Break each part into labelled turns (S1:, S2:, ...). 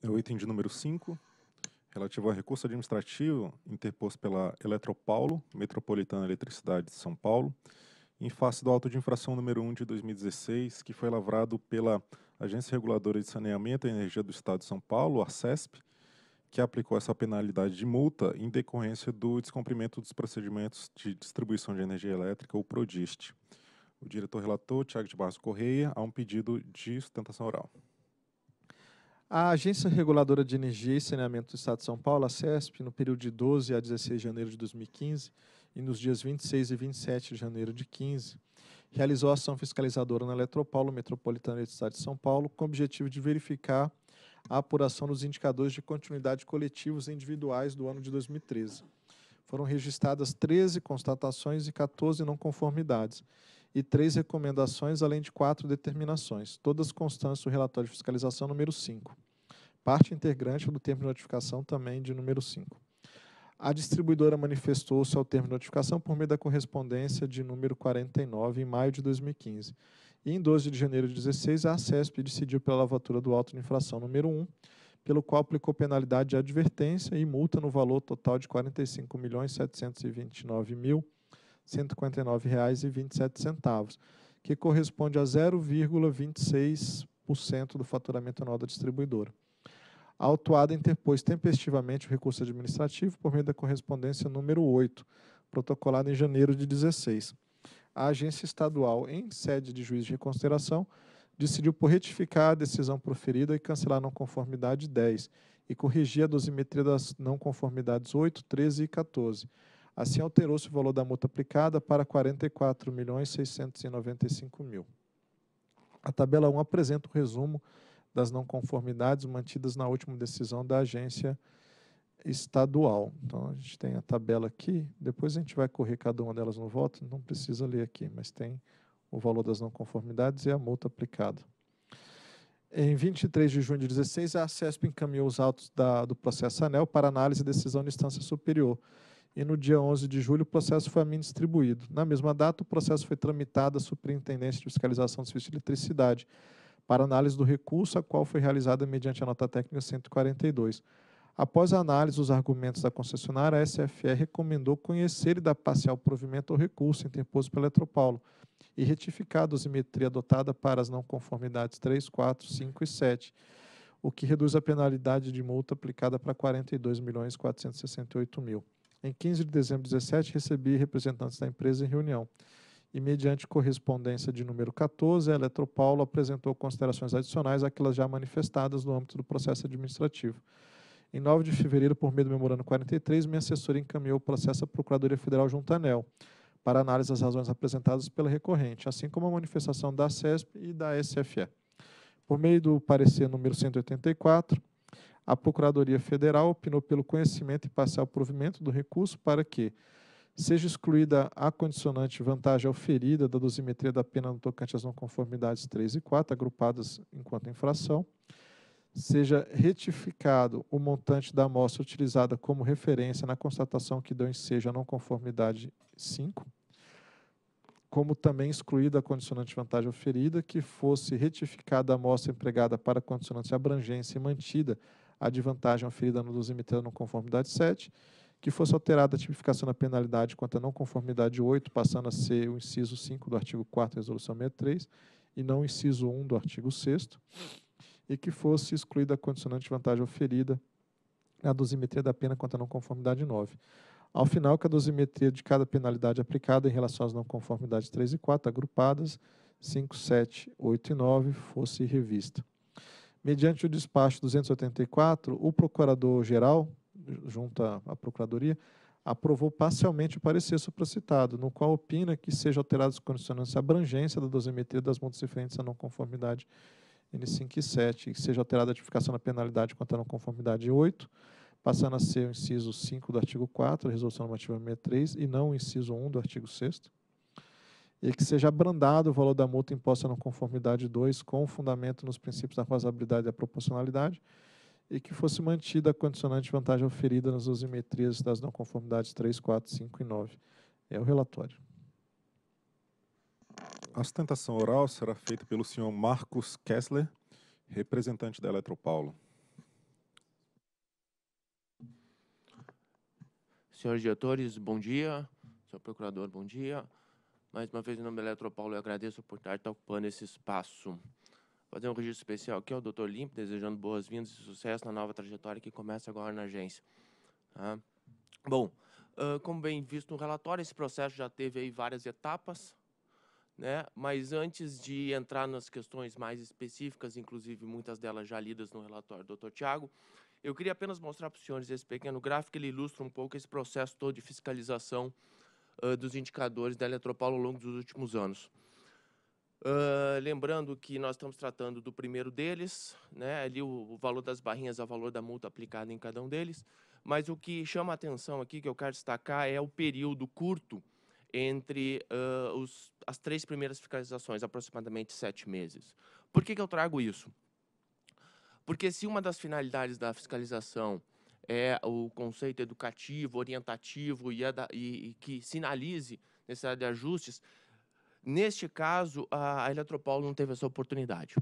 S1: É o item de número 5, relativo a recurso administrativo interposto pela Eletropaulo, Metropolitana Eletricidade de São Paulo, em face do auto de infração número 1 de 2016, que foi lavrado pela Agência Reguladora de Saneamento e Energia do Estado de São Paulo, a CESP, que aplicou essa penalidade de multa em decorrência do descumprimento dos procedimentos de distribuição de energia elétrica, o PRODIST. O diretor relator, Tiago de Barros Correia, a um pedido de sustentação oral. A Agência Reguladora de Energia e Saneamento do Estado de São Paulo, a CESP, no período de 12 a 16 de janeiro de 2015 e nos dias 26 e 27 de janeiro de 15, realizou ação fiscalizadora na Eletropaulo Metropolitana do Estado de São Paulo com o objetivo de verificar a apuração dos indicadores de continuidade coletivos e individuais do ano de 2013. Foram registradas 13 constatações e 14 não conformidades, e três recomendações, além de quatro determinações, todas constantes do relatório de fiscalização número 5, parte integrante do termo de notificação também de número 5. A distribuidora manifestou-se ao termo de notificação por meio da correspondência de número 49, em maio de 2015. E em 12 de janeiro de 2016, a ACESP decidiu pela lavatura do auto de infração número 1, pelo qual aplicou penalidade de advertência e multa no valor total de R$ 45.729.000 R$ 159,27, que corresponde a 0,26% do faturamento anual da distribuidora. A autuada interpôs tempestivamente o recurso administrativo por meio da correspondência número 8, protocolada em janeiro de 16. A agência estadual, em sede de juiz de reconsideração, decidiu por retificar a decisão proferida e cancelar a não conformidade 10 e corrigir a dosimetria das não conformidades 8, 13 e 14 Assim, alterou-se o valor da multa aplicada para R$ 44.695.000. A tabela 1 apresenta o um resumo das não conformidades mantidas na última decisão da agência estadual. Então, a gente tem a tabela aqui, depois a gente vai correr cada uma delas no voto, não precisa ler aqui, mas tem o valor das não conformidades e a multa aplicada. Em 23 de junho de 2016, a CESP encaminhou os autos da, do processo ANEL para análise e decisão de instância superior e no dia 11 de julho o processo foi a mim distribuído. Na mesma data, o processo foi tramitado à Superintendência de Fiscalização do Serviço de Eletricidade para análise do recurso, a qual foi realizada mediante a nota técnica 142. Após a análise dos argumentos da concessionária, a SFE recomendou conhecer e dar parcial provimento ao recurso interposto pela Eletropaulo e retificar a dosimetria adotada para as não conformidades 3, 4, 5 e 7, o que reduz a penalidade de multa aplicada para R$ 42.468.000. Em 15 de dezembro de 2017, recebi representantes da empresa em reunião. E, mediante correspondência de número 14, a Eletropaulo apresentou considerações adicionais àquelas já manifestadas no âmbito do processo administrativo. Em 9 de fevereiro, por meio do memorando 43, minha assessora encaminhou o processo à Procuradoria Federal junto à ANEL, para análise das razões apresentadas pela recorrente, assim como a manifestação da CESP e da SFE. Por meio do parecer número 184, a Procuradoria Federal opinou pelo conhecimento e parcial provimento do recurso para que seja excluída a condicionante vantagem oferida da dosimetria da pena no tocante às não conformidades 3 e 4, agrupadas enquanto infração, seja retificado o montante da amostra utilizada como referência na constatação que deu ensejo à não conformidade 5, como também excluída a condicionante vantagem oferida, que fosse retificada a amostra empregada para a condicionante abrangência e mantida a de vantagem oferida no dos imitando não conformidade 7, que fosse alterada a tipificação da penalidade quanto à não conformidade 8, passando a ser o inciso 5 do artigo 4 da Resolução 63, e não o inciso 1 do artigo 6 e que fosse excluída a condicionante de vantagem oferida na dosimetria da pena quanto à não conformidade 9. Ao final, que a dosimetria de cada penalidade aplicada em relação às não conformidades 3 e 4, agrupadas, 5, 7, 8 e 9, fosse revista. Mediante o despacho 284, o procurador-geral, junto à Procuradoria, aprovou parcialmente o parecer supracitado, no qual opina que seja alterada os condicionantes à abrangência da dosimetria das multas referentes à não conformidade N5 e 7, e que seja alterada a edificação da penalidade quanto à não conformidade 8, passando a ser o inciso 5 do artigo 4 da resolução normativa 63 e não o inciso 1 do artigo 6 e que seja abrandado o valor da multa imposta na conformidade 2 com fundamento nos princípios da razoabilidade e da proporcionalidade e que fosse mantida a condicionante vantagem oferida nas dosimetrias das não conformidades 3, 4, 5 e 9. É o relatório. A sustentação oral será feita pelo senhor Marcos Kessler, representante da Eletropaulo.
S2: Senhores diretores, bom dia. Senhor procurador, bom dia. Mais uma vez, em nome da Eletropaulo, eu agradeço por estar ocupando esse espaço. Fazer um registro especial aqui ao Dr. Limpo, desejando boas-vindas e sucesso na nova trajetória que começa agora na agência. Tá? Bom, uh, como bem visto no relatório, esse processo já teve aí várias etapas, né? mas antes de entrar nas questões mais específicas, inclusive muitas delas já lidas no relatório do Dr. Tiago, eu queria apenas mostrar para os senhores esse pequeno gráfico, ele ilustra um pouco esse processo todo de fiscalização uh, dos indicadores da Eletropaulo ao longo dos últimos anos. Uh, lembrando que nós estamos tratando do primeiro deles, né, ali o, o valor das barrinhas é o valor da multa aplicada em cada um deles, mas o que chama a atenção aqui, que eu quero destacar, é o período curto entre uh, os, as três primeiras fiscalizações, aproximadamente sete meses. Por que, que eu trago isso? Porque se uma das finalidades da fiscalização é, o conceito educativo, orientativo e, e, e que sinalize necessidade de ajustes, neste caso, a, a Eletropaulo não teve essa oportunidade,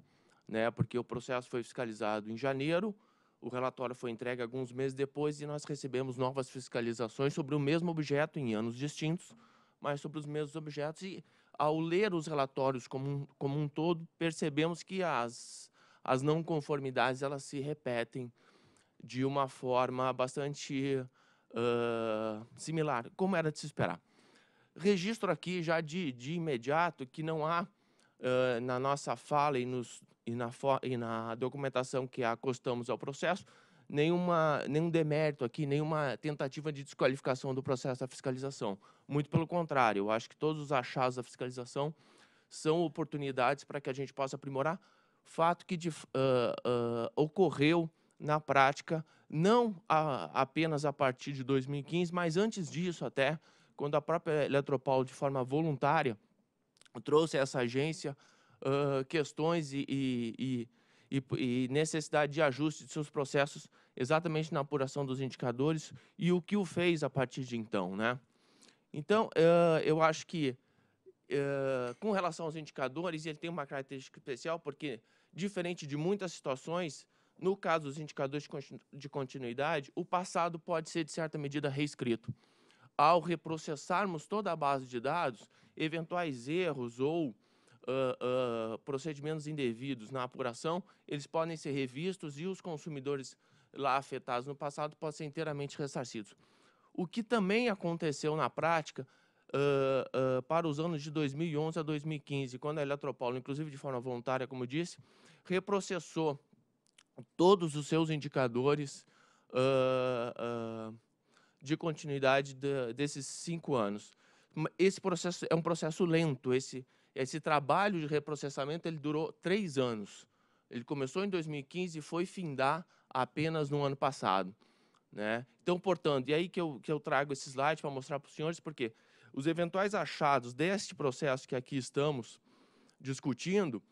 S2: né, porque o processo foi fiscalizado em janeiro, o relatório foi entregue alguns meses depois e nós recebemos novas fiscalizações sobre o mesmo objeto em anos distintos, mas sobre os mesmos objetos. E ao ler os relatórios como um, como um todo, percebemos que as, as não conformidades elas se repetem de uma forma bastante uh, similar, como era de se esperar. Registro aqui já de, de imediato que não há uh, na nossa fala e, nos, e, na e na documentação que acostamos ao processo nenhuma, nenhum demérito aqui, nenhuma tentativa de desqualificação do processo da fiscalização. Muito pelo contrário, eu acho que todos os achados da fiscalização são oportunidades para que a gente possa aprimorar fato que de, uh, uh, ocorreu na prática, não a, apenas a partir de 2015, mas antes disso até, quando a própria Eletropaulo, de forma voluntária, trouxe a essa agência uh, questões e, e, e, e, necessidade de ajuste de seus processos exatamente na apuração dos indicadores e o que o fez a partir de então. Né? Então, uh, eu acho que, uh, com relação aos indicadores, ele tem uma característica especial, porque, diferente de muitas situações, no caso dos indicadores de continuidade, o passado pode ser, de certa medida, reescrito. Ao reprocessarmos toda a base de dados, eventuais erros ou uh, uh, procedimentos indevidos na apuração, eles podem ser revistos e os consumidores lá afetados no passado podem ser inteiramente ressarcidos. O que também aconteceu na prática uh, uh, para os anos de 2011 a 2015, quando a Eletropaulo, inclusive de forma voluntária, como disse, reprocessou todos os seus indicadores uh, uh, de continuidade de, desses cinco anos. Esse processo é um processo lento. Esse, esse trabalho de reprocessamento ele durou três anos. Ele começou em 2015 e foi findar apenas no ano passado. Né? Então, portanto, e aí que eu, que eu trago esse slide para mostrar para os senhores, porque os eventuais achados deste processo que aqui estamos discutindo,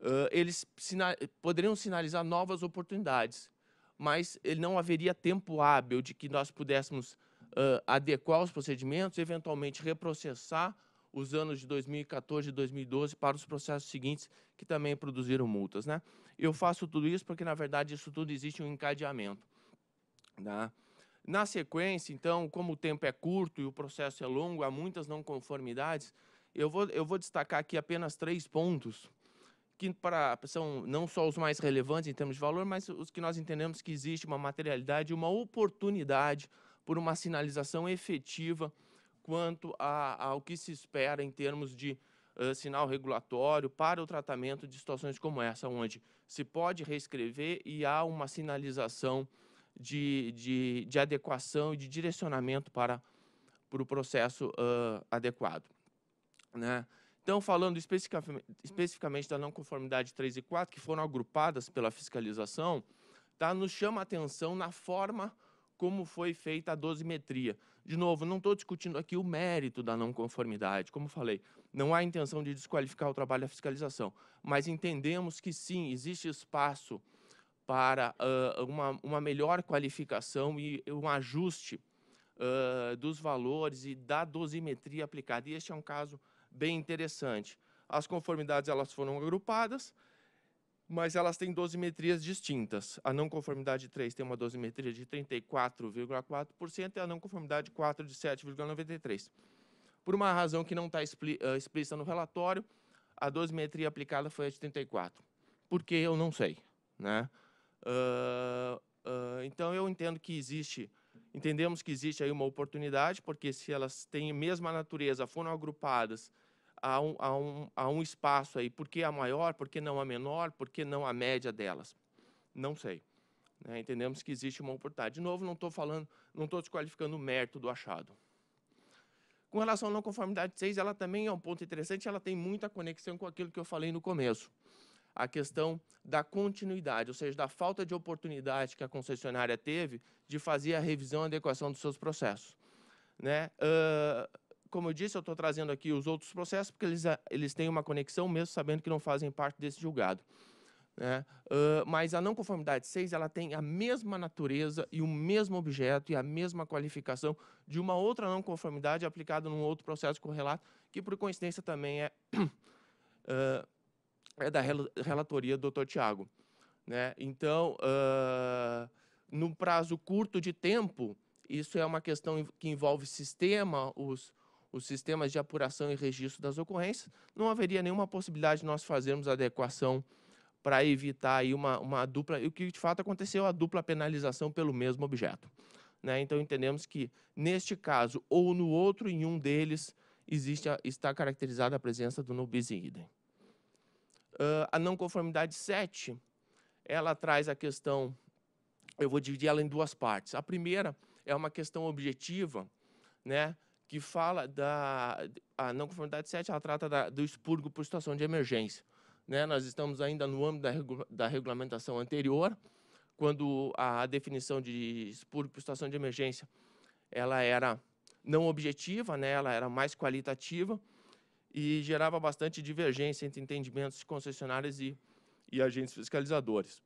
S2: uh, eles sina poderiam sinalizar novas oportunidades, mas ele não haveria tempo hábil de que nós pudéssemos uh, adequar os procedimentos, eventualmente reprocessar os anos de 2014 e 2012 para os processos seguintes que também produziram multas. Né? Eu faço tudo isso porque, na verdade, isso tudo existe um encadeamento. Tá? Na sequência, então, como o tempo é curto e o processo é longo, há muitas não conformidades, eu vou, eu vou destacar aqui apenas três pontos que para, são não só os mais relevantes em termos de valor, mas os que nós entendemos que existe uma materialidade, uma oportunidade por uma sinalização efetiva quanto a, ao que se espera em termos de uh, sinal regulatório para o tratamento de situações como essa, onde se pode reescrever e há uma sinalização de, de, de adequação e de direcionamento para, para o processo uh, adequado. Né? Então, falando especificamente da não conformidade 3 e 4, que foram agrupadas pela fiscalização, tá? nos chama a atenção na forma como foi feita a dosimetria. De novo, não estou discutindo aqui o mérito da não conformidade, como falei, não há intenção de desqualificar o trabalho da fiscalização, mas entendemos que sim, existe espaço para uh, uma, uma, melhor qualificação e um ajuste uh, dos valores e da dosimetria aplicada. E este é um caso bem interessante. As conformidades elas foram agrupadas, mas elas têm dosimetrias distintas. A não conformidade 3 tem uma dosimetria de 34,4% e a não conformidade 4 de 7,93%. Por uma razão que não está eh, explícita no relatório, a dosimetria aplicada foi a de 34%. Por que eu não sei. Né? Uh, uh, então, eu entendo que existe Entendemos que existe aí uma oportunidade, porque se elas têm a mesma natureza, foram agrupadas a um, a um, a um espaço aí, por que a maior, por que não a menor, por que não a média delas? Não sei. Né? Entendemos que existe uma oportunidade. De novo, não estou falando, não estou desqualificando o mérito do achado. Com relação à não conformidade 6, ela também é um ponto interessante, ela tem muita conexão com aquilo que eu falei no começo a questão da continuidade, ou seja, da falta de oportunidade que a concessionária teve de fazer a revisão e adequação dos seus processos. Né? Uh, como eu disse, eu estou trazendo aqui os outros processos, porque eles, eles têm uma conexão, mesmo sabendo que não fazem parte desse julgado. Né? Uh, mas a não conformidade 6 ela tem a mesma natureza e o mesmo objeto e a mesma qualificação de uma outra não conformidade aplicada num outro processo correlato, que por coincidência também é uh, é da rel relatoria do Dr. Tiago. Né? Então, uh, num prazo curto de tempo, isso é uma questão que envolve sistema, os, os sistemas de apuração e registro das ocorrências, não haveria nenhuma possibilidade de nós fazermos adequação para evitar aí uma, uma dupla, o que de fato aconteceu, a dupla penalização pelo mesmo objeto. Né? Então entendemos que neste caso ou no outro, em um deles, existe está caracterizada a presença do nobis idem. Uh, a não conformidade 7, ela traz a questão, eu vou dividir ela em duas partes. A primeira é uma questão objetiva, né, que fala da a não conformidade 7, ela trata da, do expurgo por situação de emergência. Né, nós estamos ainda no âmbito da, regula, da regulamentação anterior, quando a definição de expurgo por situação de emergência ela era não objetiva, né, ela era mais qualitativa, e gerava bastante divergência entre entendimentos de concessionárias e, e agentes fiscalizadores.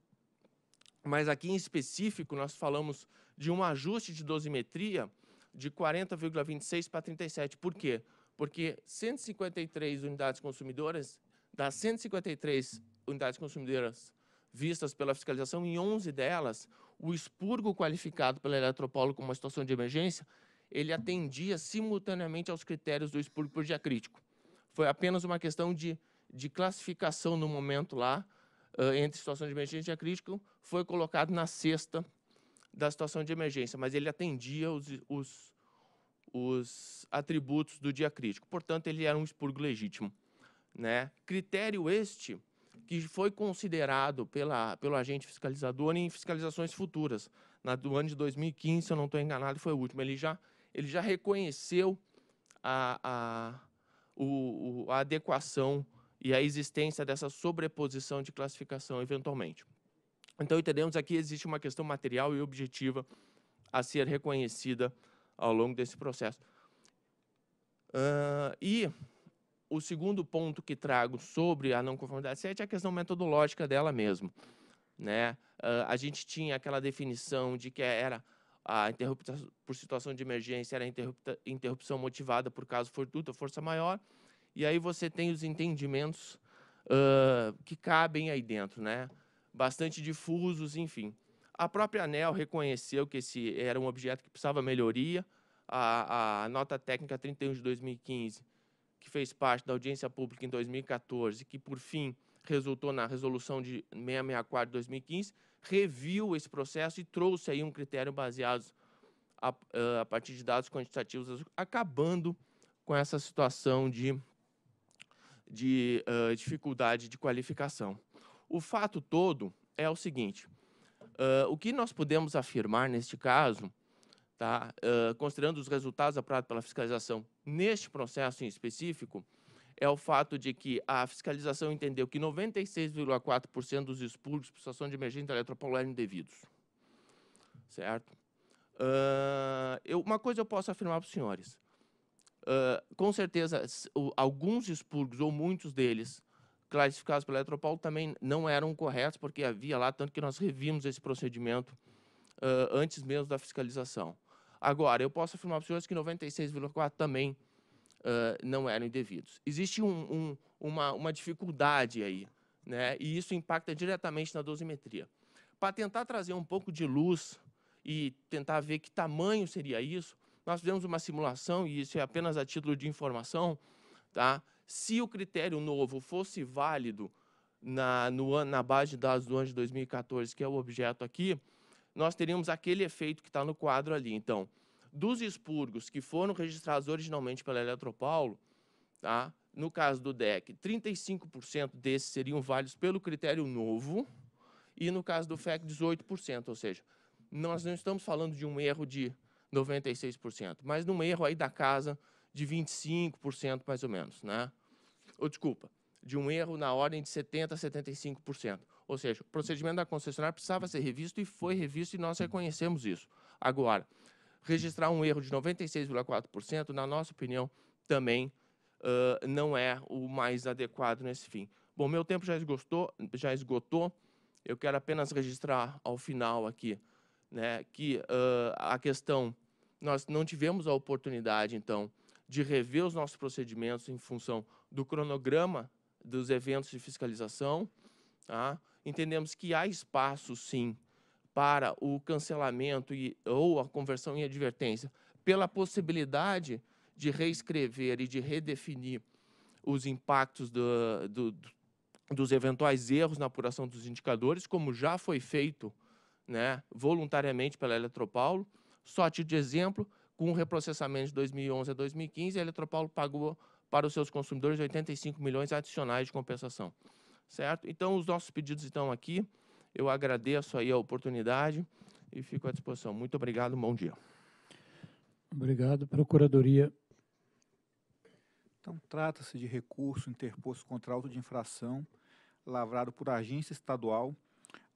S2: Mas aqui em específico, nós falamos de um ajuste de dosimetria de 40,26 para 37. Por quê? Porque 153 unidades consumidoras, das 153 unidades consumidoras vistas pela fiscalização, em 11 delas, o expurgo qualificado pela Eletropolo como uma situação de emergência, ele atendia simultaneamente aos critérios do expurgo por dia crítico. Foi apenas uma questão de, de classificação no momento lá, uh, entre situação de emergência e crítico, foi colocado na cesta da situação de emergência, mas ele atendia os, os, os atributos do dia crítico. Portanto, ele era um expurgo legítimo. Né? Critério este que foi considerado pela, pelo agente fiscalizador em fiscalizações futuras. Na do ano de 2015, se eu não estou enganado, foi o último. Ele já, ele já reconheceu a, a, o, o, a adequação e a existência dessa sobreposição de classificação, eventualmente. Então, entendemos aqui existe uma questão material e objetiva a ser reconhecida ao longo desse processo. Uh, e o segundo ponto que trago sobre a não conformidade 7 é a questão metodológica dela mesmo. Né? Uh, a gente tinha aquela definição de que era a interrupção por situação de emergência era interrupção motivada por caso fortuito ou força maior. E aí você tem os entendimentos uh, que cabem aí dentro, né? bastante difusos, enfim. A própria ANEL reconheceu que esse era um objeto que precisava melhoria. A, a nota técnica 31 de 2015, que fez parte da audiência pública em 2014, que, por fim, resultou na resolução de 664 de 2015, reviu esse processo e trouxe aí um critério baseado a, eh, a partir de dados quantitativos, acabando com essa situação de, de uh, dificuldade de qualificação. O fato todo é o seguinte, uh, o que nós podemos afirmar neste caso, tá, uh, considerando os resultados apurados pela fiscalização neste processo em específico, é o fato de que a fiscalização entendeu que 96,4% dos expurgos por situação de emergência eletropolar eram indevidos. Certo? Uh, eu, uma coisa eu posso afirmar para os senhores. Uh, com certeza, alguns expurgos, ou muitos deles, classificados pela Eletropol, também não eram corretos, porque havia lá, tanto que nós revimos esse procedimento uh, antes mesmo da fiscalização. Agora, eu posso afirmar para os senhores que 96,4% também uh, não eram indevidos. Existe um, um, uma, uma, dificuldade aí, né? e isso impacta diretamente na dosimetria. Para tentar trazer um pouco de luz e tentar ver que tamanho seria isso, nós fizemos uma simulação, e isso é apenas a título de informação, tá? se o critério novo fosse válido na, no, na base de dados do ano de 2014, que é o objeto aqui, nós teríamos aquele efeito que está no quadro ali. Então, dos expurgos que foram registrados originalmente pela Eletropaulo, tá? no caso do DEC, 35% desses seriam válidos pelo critério novo, e no caso do FEC, 18%, ou seja, nós não estamos falando de um erro de 96%, mas de um erro aí da casa de 25%, mais ou menos, né? Ou, desculpa, de um erro na ordem de 70% a 75%. Ou seja, o procedimento da concessionária precisava ser revisto e foi revisto e nós reconhecemos isso. Agora, registrar um erro de 96,4%, na nossa opinião, também uh, não é o mais adequado nesse fim. Bom, meu tempo já esgotou, já esgotou. Eu quero apenas registrar ao final aqui né, que uh, a questão, nós não tivemos a oportunidade, então, de rever os nossos procedimentos em função do cronograma dos eventos de fiscalização. Tá? Entendemos que há espaço, sim, para o cancelamento e, ou a conversão em advertência, pela possibilidade de reescrever e de redefinir os impactos do, do, dos eventuais erros na apuração dos indicadores, como já foi feito né, voluntariamente pela Eletropaulo. Só a título de exemplo, com o reprocessamento de 2011 a 2015, a Eletropaulo pagou para os seus consumidores 85 milhões adicionais de compensação. Certo? Então, os nossos pedidos estão aqui. Eu agradeço aí a oportunidade e
S3: fico à disposição. Muito obrigado, bom dia. Obrigado, Procuradoria. Então, trata-se de recurso interposto contra auto de infração lavrado por agência estadual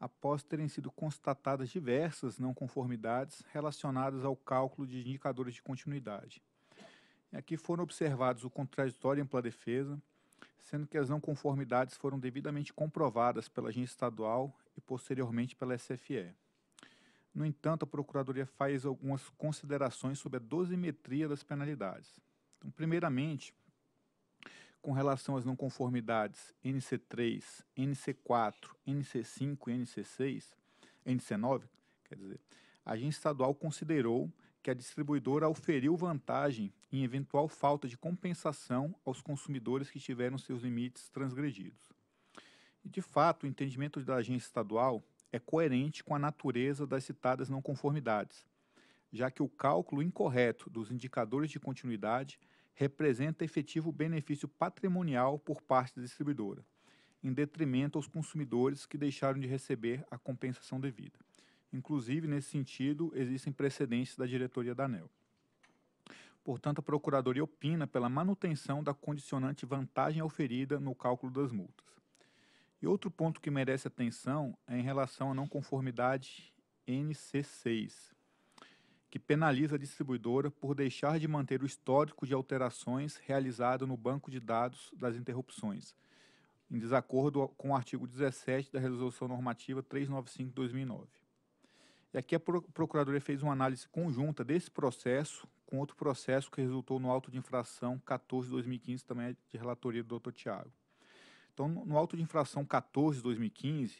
S3: após terem sido constatadas diversas não conformidades relacionadas ao cálculo de indicadores de continuidade. aqui foram observados o contraditório em ampla defesa, sendo que as não conformidades foram devidamente comprovadas pela agência estadual e posteriormente pela SFE. No entanto, a Procuradoria faz algumas considerações sobre a dosimetria das penalidades. Então, primeiramente, com relação às não conformidades NC3, NC4, NC5 e NC6, NC9, quer dizer, a agência estadual considerou que a distribuidora oferiu vantagem em eventual falta de compensação aos consumidores que tiveram seus limites transgredidos. E, de fato, o entendimento da agência estadual é coerente com a natureza das citadas não conformidades, já que o cálculo incorreto dos indicadores de continuidade representa efetivo benefício patrimonial por parte da distribuidora, em detrimento aos consumidores que deixaram de receber a compensação devida. Inclusive, nesse sentido, existem precedentes da diretoria da ANEL. Portanto, a Procuradoria opina pela manutenção da condicionante vantagem oferida no cálculo das multas. E outro ponto que merece atenção é em relação à não conformidade NC6, que penaliza a distribuidora por deixar de manter o histórico de alterações realizado no banco de dados das interrupções, em desacordo com o artigo 17 da Resolução Normativa 395-2009. E aqui a Procuradoria fez uma análise conjunta desse processo com outro processo que resultou no auto de infração 14-2015, também é de relatoria do Dr. Tiago. Então, no auto de infração 14-2015,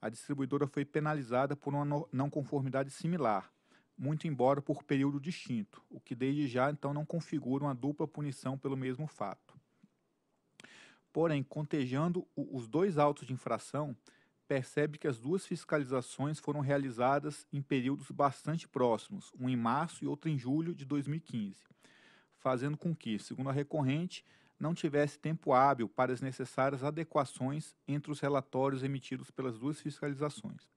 S3: a distribuidora foi penalizada por uma não conformidade similar, muito embora por período distinto, o que desde já então não configura uma dupla punição pelo mesmo fato. Porém, contejando os dois autos de infração, percebe que as duas fiscalizações foram realizadas em períodos bastante próximos, um em março e outro em julho de 2015, fazendo com que, segundo a recorrente, não tivesse tempo hábil para as necessárias adequações entre os relatórios emitidos pelas duas fiscalizações.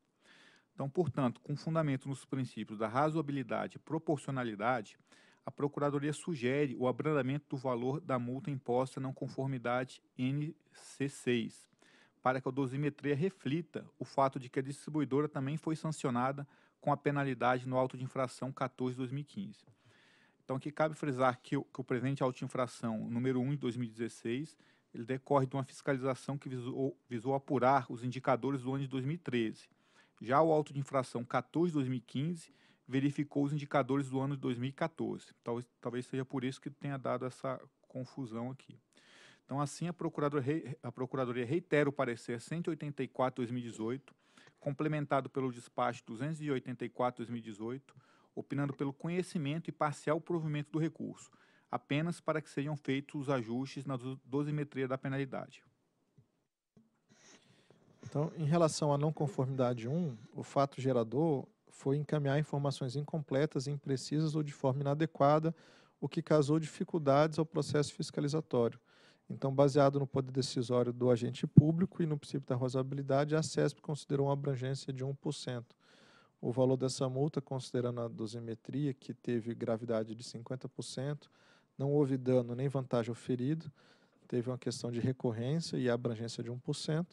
S3: Então, portanto, com fundamento nos princípios da razoabilidade e proporcionalidade, a Procuradoria sugere o abrandamento do valor da multa imposta não conformidade NC6, para que a dosimetria reflita o fato de que a distribuidora também foi sancionada com a penalidade no auto de infração 14-2015. Então, aqui cabe frisar que o, que o presente auto de infração número 1 de 2016 ele decorre de uma fiscalização que visou, visou apurar os indicadores do ano de 2013. Já o auto de infração 14 de 2015 verificou os indicadores do ano de 2014. Talvez, talvez seja por isso que tenha dado essa confusão aqui. Então, assim, a Procuradoria, a Procuradoria reitera o parecer 184-2018, complementado pelo despacho 284-2018, opinando pelo conhecimento e parcial provimento do recurso, apenas para que sejam feitos os ajustes na dosimetria da penalidade.
S1: Então, em relação à não conformidade 1, o fato gerador foi encaminhar informações incompletas, imprecisas ou de forma inadequada, o que causou dificuldades ao processo fiscalizatório. Então, baseado no poder decisório do agente público e no princípio da razoabilidade, a CESP considerou uma abrangência de 1%. O valor dessa multa, considerando a dosimetria, que teve gravidade de 50%, não houve dano nem vantagem ao ferido, teve uma questão de recorrência e abrangência de 1%,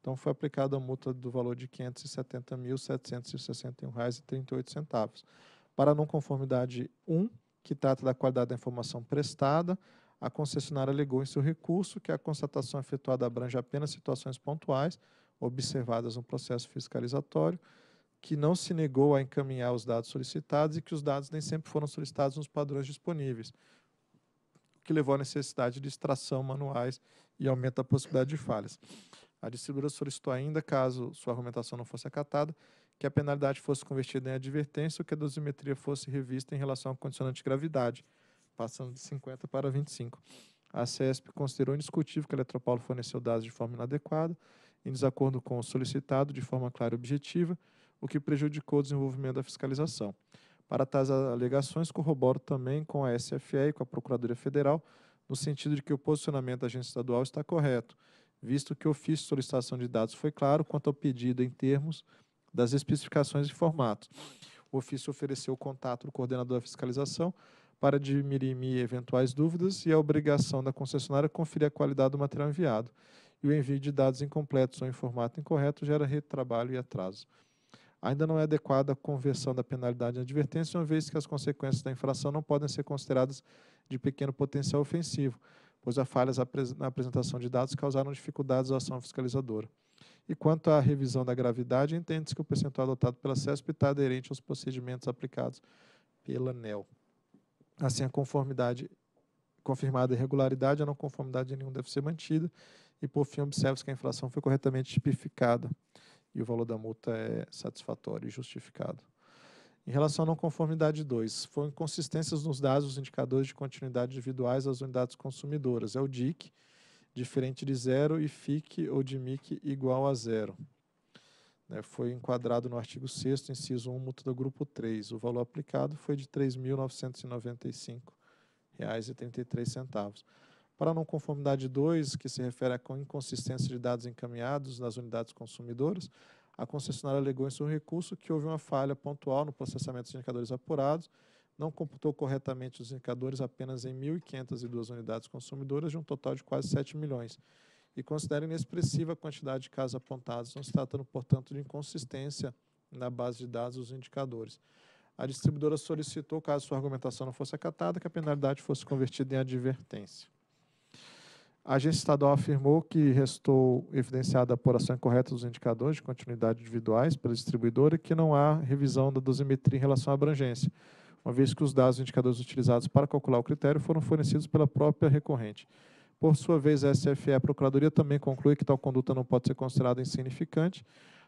S1: então foi aplicada a multa do valor de R$ 570.761,38. Para a não conformidade 1, que trata da qualidade da informação prestada, a concessionária alegou em seu recurso que a constatação efetuada abrange apenas situações pontuais observadas no processo fiscalizatório, que não se negou a encaminhar os dados solicitados e que os dados nem sempre foram solicitados nos padrões disponíveis, o que levou à necessidade de extração manuais e aumenta a possibilidade de falhas. A distribuidora solicitou ainda, caso sua argumentação não fosse acatada, que a penalidade fosse convertida em advertência ou que a dosimetria fosse revista em relação ao condicionante de gravidade, passando de 50 para 25. A CESP considerou indiscutível que a Eletropaulo forneceu dados de forma inadequada, em desacordo com o solicitado, de forma clara e objetiva, o que prejudicou o desenvolvimento da fiscalização. Para tais alegações, corroboro também com a SFE e com a Procuradoria Federal, no sentido de que o posicionamento da agência estadual está correto, visto que o ofício de solicitação de dados foi claro quanto ao pedido em termos das especificações e formatos. O ofício ofereceu o contato do coordenador da fiscalização para dirimir eventuais dúvidas e a obrigação da concessionária conferir a qualidade do material enviado. E o envio de dados incompletos ou em formato incorreto gera retrabalho e atraso. Ainda não é adequada a conversão da penalidade em advertência, uma vez que as consequências da infração não podem ser consideradas de pequeno potencial ofensivo, pois as falhas na apresentação de dados causaram dificuldades à ação fiscalizadora. E quanto à revisão da gravidade, entende-se que o percentual adotado pela CESP está aderente aos procedimentos aplicados pela NEL. Assim, a conformidade confirmada e regularidade a não conformidade nenhuma nenhum deve ser mantida. E, por fim, observa-se que a inflação foi corretamente tipificada e o valor da multa é satisfatório e justificado. Em relação à não conformidade 2, foram inconsistências nos dados dos indicadores de continuidade individuais das unidades consumidoras. É o DIC, diferente de zero, e FIC ou de MIC igual a zero né, foi enquadrado no artigo 6 inciso 1, multa do grupo 3. O valor aplicado foi de R$ 3.995,33. Para a não conformidade 2, que se refere à inconsistência de dados encaminhados nas unidades consumidoras, a concessionária alegou em seu recurso que houve uma falha pontual no processamento dos indicadores apurados, não computou corretamente os indicadores apenas em 1.502 unidades consumidoras, de um total de quase 7 milhões e considera inexpressiva a quantidade de casos apontados, não se tratando, portanto, de inconsistência na base de dados dos indicadores. A distribuidora solicitou, caso sua argumentação não fosse acatada, que a penalidade fosse convertida em advertência. A agência estadual afirmou que restou evidenciada a apuração incorreta dos indicadores de continuidade individuais pela distribuidora e que não há revisão da dosimetria em relação à abrangência, uma vez que os dados e indicadores utilizados para calcular o critério foram fornecidos pela própria recorrente. Por sua vez, a SFE, a Procuradoria, também conclui que tal conduta não pode ser considerada insignificante,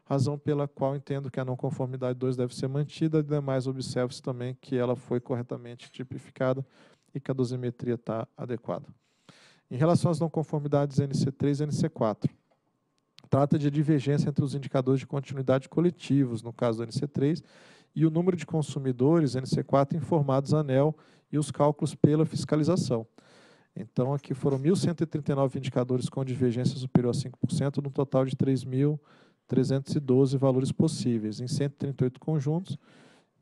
S1: razão pela qual entendo que a não conformidade 2 deve ser mantida, demais observa-se também que ela foi corretamente tipificada e que a dosimetria está adequada. Em relação às não conformidades NC3 e NC4, trata de divergência entre os indicadores de continuidade coletivos, no caso do NC3, e o número de consumidores, NC4, informados à ANEL e os cálculos pela fiscalização. Então, aqui foram 1.139 indicadores com divergência superior a 5%, no total de 3.312 valores possíveis, em 138 conjuntos,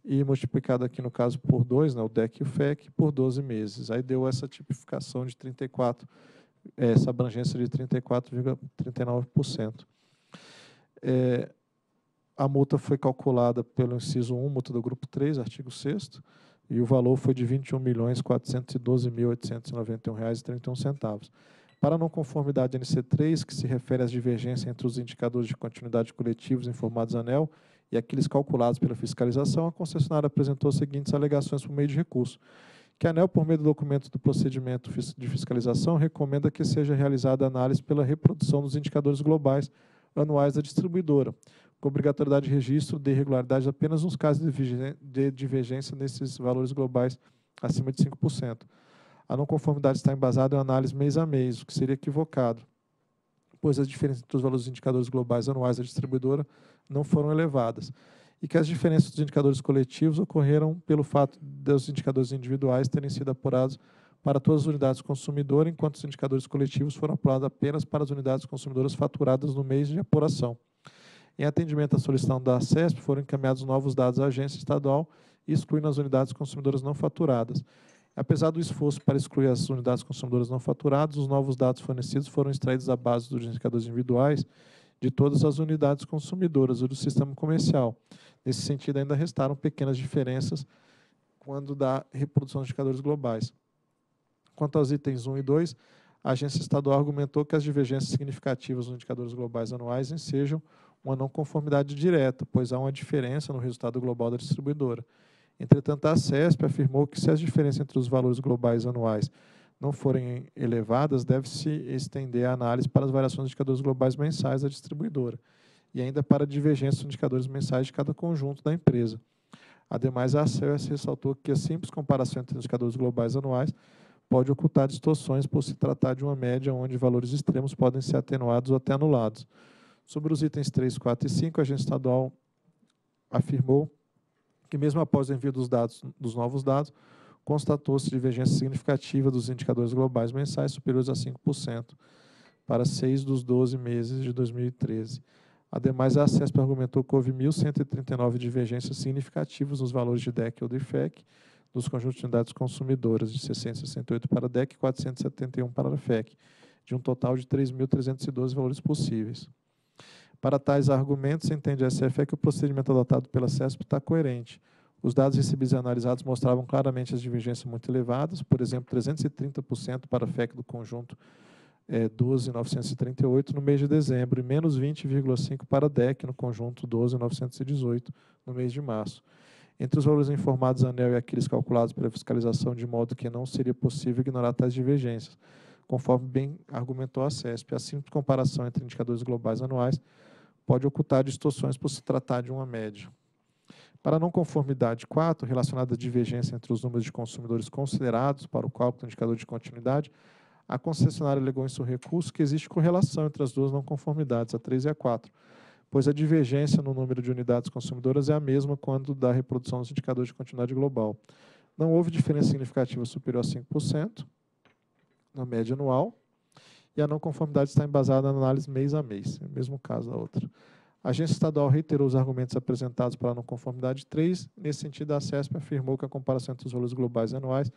S1: e multiplicado aqui, no caso, por 2, né, o DEC e o FEC, por 12 meses. Aí deu essa tipificação de 34, é, essa abrangência de 34,39%. É, a multa foi calculada pelo inciso 1, multa do grupo 3, artigo 6 e o valor foi de R$ 21.412.891,31. Para não conformidade NC3, que se refere às divergências entre os indicadores de continuidade coletivos informados ANEL e aqueles calculados pela fiscalização, a concessionária apresentou as seguintes alegações por meio de recurso. Que a ANEL, por meio do documento do procedimento de fiscalização, recomenda que seja realizada análise pela reprodução dos indicadores globais anuais da distribuidora, com obrigatoriedade de registro de irregularidades apenas nos casos de divergência nesses valores globais acima de 5%. A não conformidade está embasada em análise mês a mês, o que seria equivocado, pois as diferenças entre os valores dos indicadores globais anuais da distribuidora não foram elevadas, e que as diferenças dos indicadores coletivos ocorreram pelo fato dos indicadores individuais terem sido apurados para todas as unidades consumidoras enquanto os indicadores coletivos foram apurados apenas para as unidades consumidoras faturadas no mês de apuração. Em atendimento à solicitação da CESP, foram encaminhados novos dados à agência estadual, excluindo as unidades consumidoras não faturadas. Apesar do esforço para excluir as unidades consumidoras não faturadas, os novos dados fornecidos foram extraídos à base dos indicadores individuais de todas as unidades consumidoras do sistema comercial. Nesse sentido, ainda restaram pequenas diferenças quando da reprodução dos indicadores globais. Quanto aos itens 1 e 2, a agência estadual argumentou que as divergências significativas nos indicadores globais anuais ensejam uma não conformidade direta, pois há uma diferença no resultado global da distribuidora. Entretanto, a CESP afirmou que se as diferenças entre os valores globais anuais não forem elevadas, deve-se estender a análise para as variações de indicadores globais mensais da distribuidora e ainda para a divergência dos indicadores mensais de cada conjunto da empresa. Ademais, a CES ressaltou que a simples comparação entre indicadores globais anuais pode ocultar distorções por se tratar de uma média onde valores extremos podem ser atenuados ou até anulados. Sobre os itens 3, 4 e 5, a agência estadual afirmou que, mesmo após o envio dos, dados, dos novos dados, constatou-se divergência significativa dos indicadores globais mensais superiores a 5% para seis dos 12 meses de 2013. Ademais, a CESP argumentou que houve 1.139 divergências significativas nos valores de DEC ou DEFEC dos conjuntos de unidades consumidoras, de 668 para DEC e 471 para DEFEC, de um total de 3.312 valores possíveis. Para tais argumentos, entende a SFE é que o procedimento adotado pela CESP está coerente. Os dados recebidos e analisados mostravam claramente as divergências muito elevadas, por exemplo, 330% para a FEC do conjunto é, 12.938 no mês de dezembro e menos 20,5 para a DEC no conjunto 12.918 no mês de março. Entre os valores informados ANEL e aqueles calculados pela fiscalização, de modo que não seria possível ignorar tais divergências, conforme bem argumentou a CESP. A simples comparação entre indicadores globais anuais pode ocultar distorções por se tratar de uma média. Para a não conformidade 4, relacionada à divergência entre os números de consumidores considerados para o cálculo do indicador de continuidade, a concessionária alegou em seu recurso que existe correlação entre as duas não conformidades, a 3 e a 4, pois a divergência no número de unidades consumidoras é a mesma quando da reprodução dos indicadores de continuidade global. Não houve diferença significativa superior a 5% na média anual, e a não conformidade está embasada na análise mês a mês, mesmo caso da outra. A agência estadual reiterou os argumentos apresentados para a não conformidade 3. Nesse sentido, a CESP afirmou que a comparação entre os valores globais anuais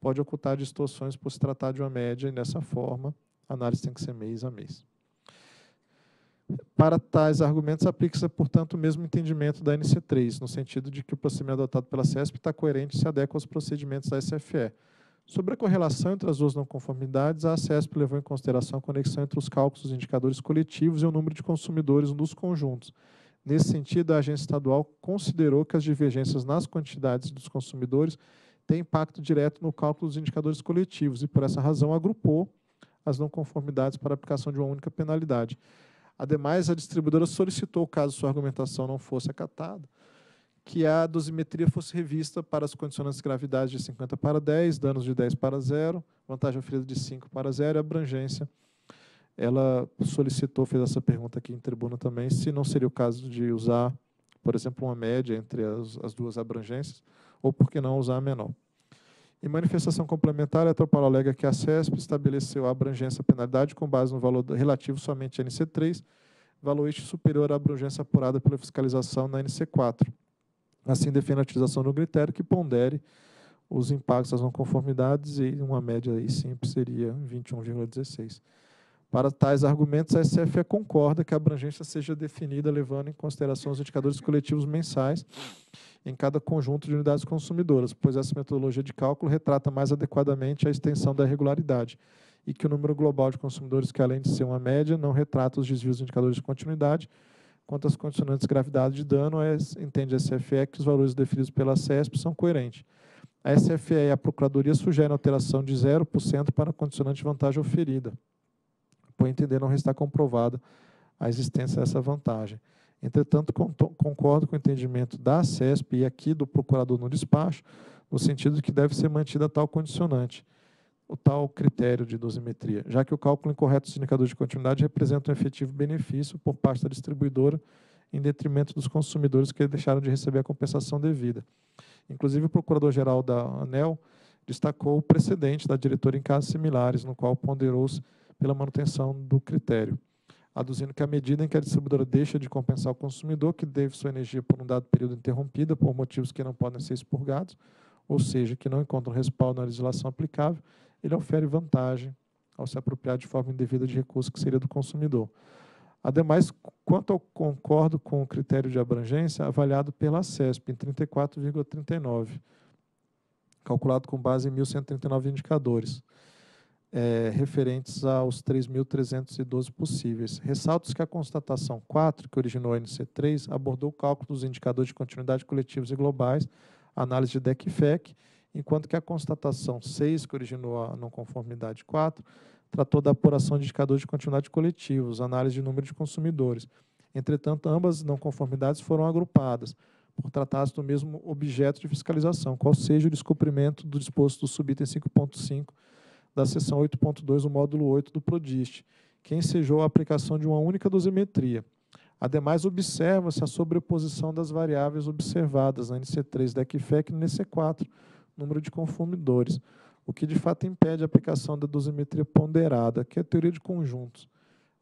S1: pode ocultar distorções por se tratar de uma média, e dessa forma, a análise tem que ser mês a mês. Para tais argumentos, aplica-se, portanto, o mesmo entendimento da NC3, no sentido de que o procedimento adotado pela CESP está coerente e se adequa aos procedimentos da SFE Sobre a correlação entre as duas não conformidades, a ACESP levou em consideração a conexão entre os cálculos dos indicadores coletivos e o número de consumidores nos conjuntos. Nesse sentido, a agência estadual considerou que as divergências nas quantidades dos consumidores têm impacto direto no cálculo dos indicadores coletivos e, por essa razão, agrupou as não conformidades para aplicação de uma única penalidade. Ademais, a distribuidora solicitou, caso sua argumentação não fosse acatada, que a dosimetria fosse revista para as condicionantes de gravidade de 50 para 10, danos de 10 para 0, vantagem oferida de 5 para 0 e abrangência. Ela solicitou, fez essa pergunta aqui em tribuna também, se não seria o caso de usar, por exemplo, uma média entre as, as duas abrangências, ou por que não usar a menor. Em manifestação complementar, a Tropal alega que a CESP estabeleceu a abrangência penalidade com base no valor relativo somente à NC3, valor este superior à abrangência apurada pela fiscalização na NC4. Assim, defendo a utilização de um critério que pondere os impactos das não conformidades e uma média aí simples seria 21,16. Para tais argumentos, a SFE concorda que a abrangência seja definida levando em consideração os indicadores coletivos mensais em cada conjunto de unidades consumidoras, pois essa metodologia de cálculo retrata mais adequadamente a extensão da irregularidade e que o número global de consumidores, que além de ser uma média, não retrata os desvios dos indicadores de continuidade, quanto às condicionantes de gravidade de dano, entende a SFE que os valores definidos pela CESP são coerentes. A SFE e a Procuradoria sugerem alteração de 0% para a condicionante de vantagem oferida, por entender não está comprovada a existência dessa vantagem. Entretanto, concordo com o entendimento da CESP e aqui do procurador no despacho, no sentido de que deve ser mantida tal condicionante o tal critério de dosimetria, já que o cálculo incorreto dos indicadores de continuidade representa um efetivo benefício por parte da distribuidora em detrimento dos consumidores que deixaram de receber a compensação devida. Inclusive, o procurador-geral da ANEL destacou o precedente da diretora em casos similares, no qual ponderou-se pela manutenção do critério, aduzindo que a medida em que a distribuidora deixa de compensar o consumidor que teve sua energia por um dado período interrompida por motivos que não podem ser expurgados, ou seja, que não encontram respaldo na legislação aplicável, ele ofere vantagem ao se apropriar de forma indevida de recurso que seria do consumidor. Ademais, quanto ao concordo com o critério de abrangência avaliado pela CESP em 34,39, calculado com base em 1.139 indicadores, é, referentes aos 3.312 possíveis. Ressaltos que a constatação 4, que originou a NC3, abordou o cálculo dos indicadores de continuidade coletivos e globais, análise de DEC e FEC, enquanto que a constatação 6, que originou a não conformidade 4, tratou da apuração de indicadores de continuidade coletivos, análise de número de consumidores. Entretanto, ambas não conformidades foram agrupadas, por tratar-se do mesmo objeto de fiscalização, qual seja o descumprimento do disposto do subitem 5.5 da seção 8.2 do módulo 8 do PRODIST, que ensejou a aplicação de uma única dosimetria. Ademais, observa-se a sobreposição das variáveis observadas na NC3 DECFEC e NC4, número de consumidores, o que de fato impede a aplicação da dosimetria ponderada, que é a teoria de conjuntos.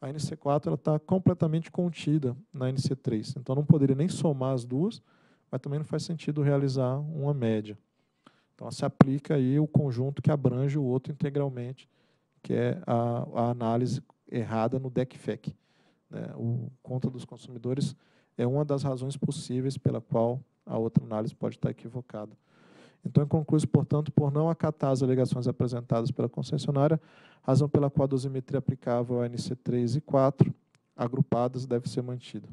S1: A NC4 está completamente contida na NC3, então não poderia nem somar as duas, mas também não faz sentido realizar uma média. Então se aplica aí o conjunto que abrange o outro integralmente, que é a, a análise errada no DECFEC. Né? O conta dos consumidores é uma das razões possíveis pela qual a outra análise pode estar equivocada. Então, é se portanto, por não acatar as alegações apresentadas pela concessionária, razão pela qual a dosimetria aplicável à NC3 e 4, agrupadas, deve ser mantida.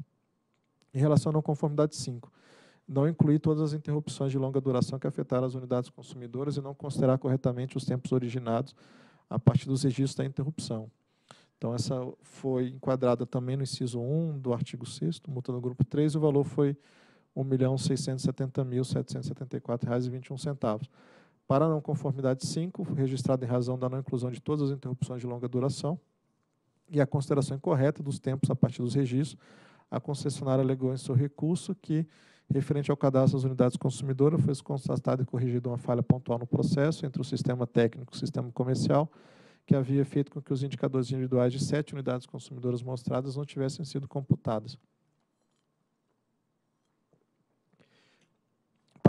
S1: Em relação à não conformidade 5, não incluir todas as interrupções de longa duração que afetaram as unidades consumidoras e não considerar corretamente os tempos originados a partir dos registros da interrupção. Então, essa foi enquadrada também no inciso 1 do artigo 6 multa no grupo 3, e o valor foi R$ 1.670.774,21. Para não conformidade 5, registrada em razão da não inclusão de todas as interrupções de longa duração e a consideração incorreta dos tempos a partir dos registros, a concessionária alegou em seu recurso que, referente ao cadastro das unidades consumidoras, foi constatada e corrigida uma falha pontual no processo entre o sistema técnico e o sistema comercial, que havia feito com que os indicadores individuais de sete unidades consumidoras mostradas não tivessem sido computados.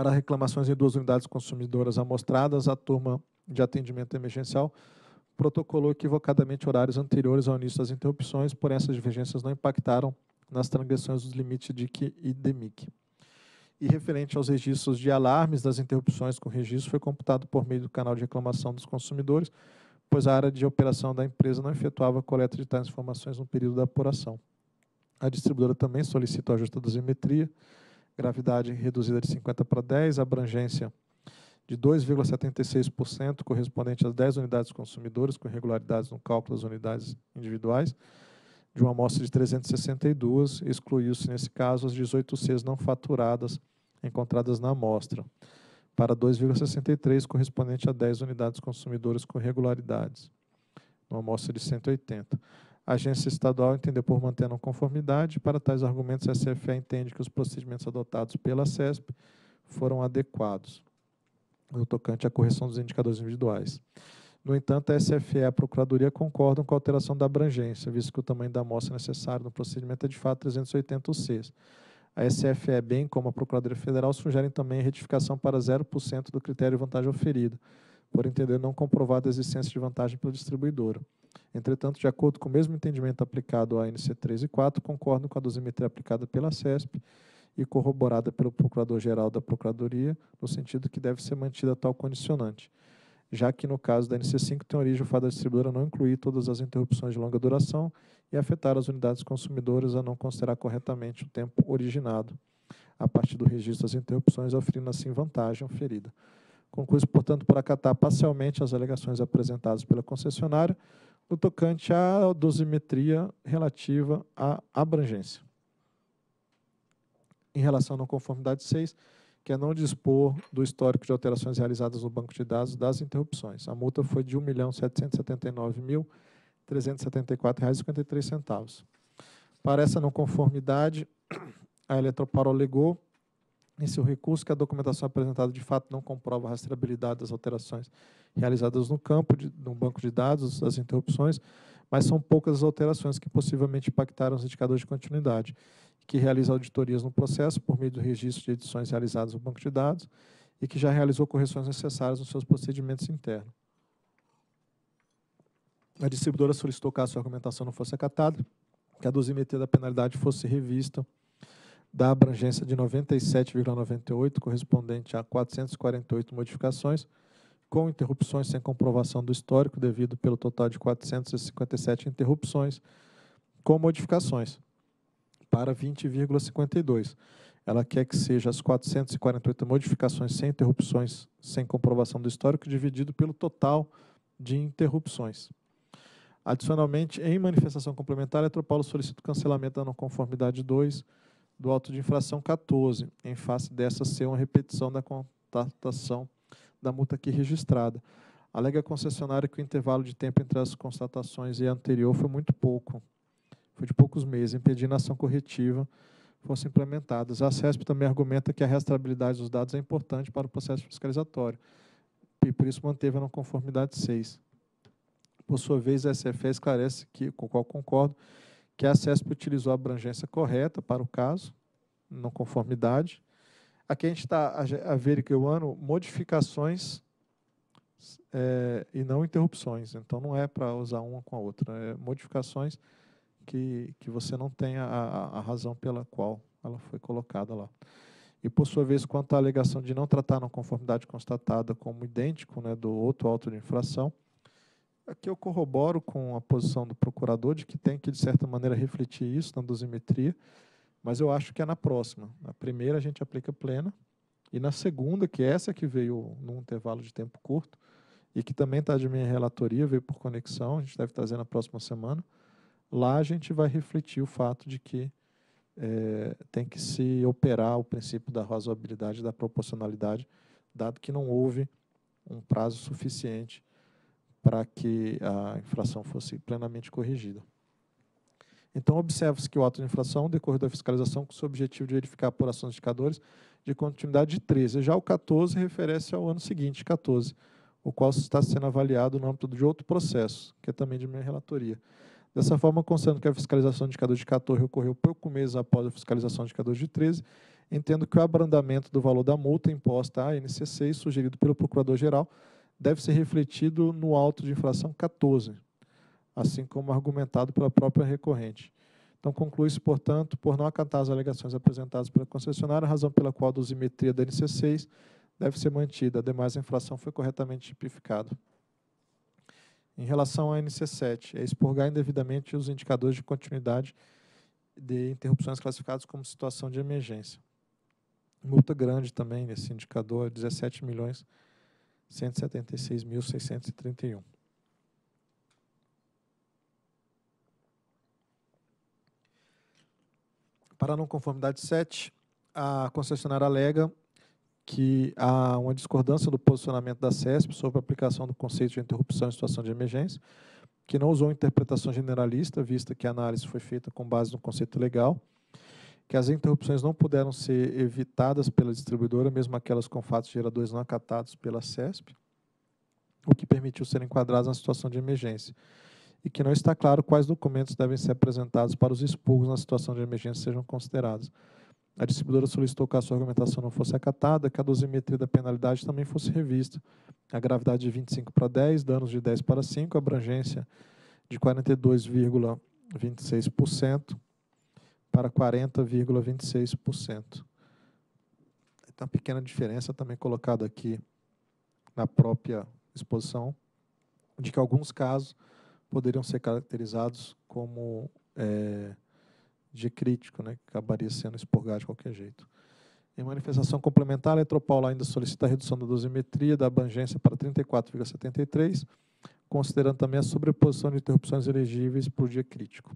S1: para reclamações em duas unidades consumidoras amostradas, a turma de atendimento emergencial protocolou equivocadamente horários anteriores ao início das interrupções, porém essas divergências não impactaram nas transgressões dos limites de IC e DEMIC. E referente aos registros de alarmes das interrupções com registro, foi computado por meio do canal de reclamação dos consumidores, pois a área de operação da empresa não efetuava coleta de tais informações no período da apuração. A distribuidora também solicita o ajuste da dosimetria, gravidade reduzida de 50 para 10, abrangência de 2,76%, correspondente às 10 unidades consumidoras, com irregularidades no cálculo das unidades individuais, de uma amostra de 362, excluiu-se, nesse caso, as 18 Cs não faturadas encontradas na amostra, para 2,63, correspondente a 10 unidades consumidoras com irregularidades, numa amostra de 180. A agência estadual entendeu por manter a não conformidade. Para tais argumentos, a SFE entende que os procedimentos adotados pela CESP foram adequados no tocante à correção dos indicadores individuais. No entanto, a SFE e a Procuradoria concordam com a alteração da abrangência, visto que o tamanho da amostra necessário no procedimento é de fato 380 UCs. A SFE, bem como a Procuradoria Federal, sugerem também a retificação para 0% do critério vantagem oferida, por entender não comprovada a existência de vantagem pela distribuidora. Entretanto, de acordo com o mesmo entendimento aplicado à NC 3 e 4, concordo com a dosimetria aplicada pela CESP e corroborada pelo Procurador-Geral da Procuradoria, no sentido que deve ser mantida tal condicionante, já que no caso da NC5 tem origem o fato da distribuidora não incluir todas as interrupções de longa duração e afetar as unidades consumidoras a não considerar corretamente o tempo originado a partir do registro das interrupções, oferindo assim vantagem oferida concurso portanto, por acatar parcialmente as alegações apresentadas pela concessionária no tocante à dosimetria relativa à abrangência. Em relação à não conformidade 6, que é não dispor do histórico de alterações realizadas no banco de dados das interrupções. A multa foi de R$ 1.779.374,53. Para essa não conformidade, a Eletroparo alegou em seu recurso que a documentação apresentada de fato não comprova a rastreabilidade das alterações realizadas no campo, de, no banco de dados, as interrupções, mas são poucas as alterações que possivelmente impactaram os indicadores de continuidade, que realiza auditorias no processo por meio do registro de edições realizadas no banco de dados e que já realizou correções necessárias nos seus procedimentos internos. A distribuidora solicitou, caso a argumentação não fosse acatada, que a dosimetria da penalidade fosse revista da abrangência de 97,98, correspondente a 448 modificações, com interrupções sem comprovação do histórico, devido pelo total de 457 interrupções, com modificações, para 20,52. Ela quer que seja as 448 modificações sem interrupções, sem comprovação do histórico, dividido pelo total de interrupções. Adicionalmente, em manifestação complementar, a Eletropaulo solicita o cancelamento da não conformidade 2, do auto de infração 14, em face dessa ser uma repetição da constatação da multa aqui registrada. Alega a concessionária que o intervalo de tempo entre as constatações e a anterior foi muito pouco, foi de poucos meses, impedindo a ação corretiva fosse implementada A CESP também argumenta que a rastreabilidade dos dados é importante para o processo fiscalizatório e, por isso, manteve a não conformidade 6. Por sua vez, a SFE esclarece que, com o qual concordo, que a CESP utilizou a abrangência correta para o caso, não conformidade. Aqui a gente está averiguando modificações é, e não interrupções. Então, não é para usar uma com a outra, né? é modificações que, que você não tenha a, a razão pela qual ela foi colocada lá. E, por sua vez, quanto à alegação de não tratar a não conformidade constatada como idêntico né, do outro auto de infração, Aqui é eu corroboro com a posição do procurador de que tem que, de certa maneira, refletir isso na dosimetria, mas eu acho que é na próxima. Na primeira a gente aplica plena, e na segunda, que é essa que veio num intervalo de tempo curto, e que também está de minha relatoria, veio por conexão, a gente deve trazer tá na próxima semana, lá a gente vai refletir o fato de que é, tem que se operar o princípio da razoabilidade e da proporcionalidade, dado que não houve um prazo suficiente para que a infração fosse plenamente corrigida. Então, observa-se que o ato de infração decorre da fiscalização com o objetivo de verificar por ações indicadores de continuidade de 13. Já o 14 refere-se ao ano seguinte, 14, o qual está sendo avaliado no âmbito de outro processo, que é também de minha relatoria. Dessa forma, considerando que a fiscalização de indicador de 14 ocorreu pouco meses após a fiscalização de indicador de 13, entendo que o abrandamento do valor da multa imposta à NCC e sugerido pelo Procurador-Geral deve ser refletido no alto de infração 14, assim como argumentado pela própria recorrente. Então, conclui-se, portanto, por não acatar as alegações apresentadas pela concessionária, a razão pela qual a dosimetria da NC6 deve ser mantida. Ademais, a infração foi corretamente tipificada. Em relação à NC7, é expurgar indevidamente os indicadores de continuidade de interrupções classificadas como situação de emergência. Multa grande também nesse indicador, 17 milhões 176.631. Para não conformidade 7, a concessionária alega que há uma discordância do posicionamento da CESP sobre a aplicação do conceito de interrupção em situação de emergência, que não usou interpretação generalista, vista que a análise foi feita com base no conceito legal, que as interrupções não puderam ser evitadas pela distribuidora, mesmo aquelas com fatos geradores não acatados pela CESP, o que permitiu ser enquadrados na situação de emergência, e que não está claro quais documentos devem ser apresentados para os expurgos na situação de emergência sejam considerados. A distribuidora solicitou que a sua argumentação não fosse acatada, que a dosimetria da penalidade também fosse revista. A gravidade de 25 para 10, danos de 10 para 5, abrangência de 42,26%, para 40,26%. Então, pequena diferença também colocada aqui na própria exposição, de que alguns casos poderiam ser caracterizados como é, de crítico, né, que acabaria sendo expurgado de qualquer jeito. Em manifestação complementar, a Eletropaula ainda solicita a redução da dosimetria da abrangência para 34,73, considerando também a sobreposição de interrupções elegíveis para o dia crítico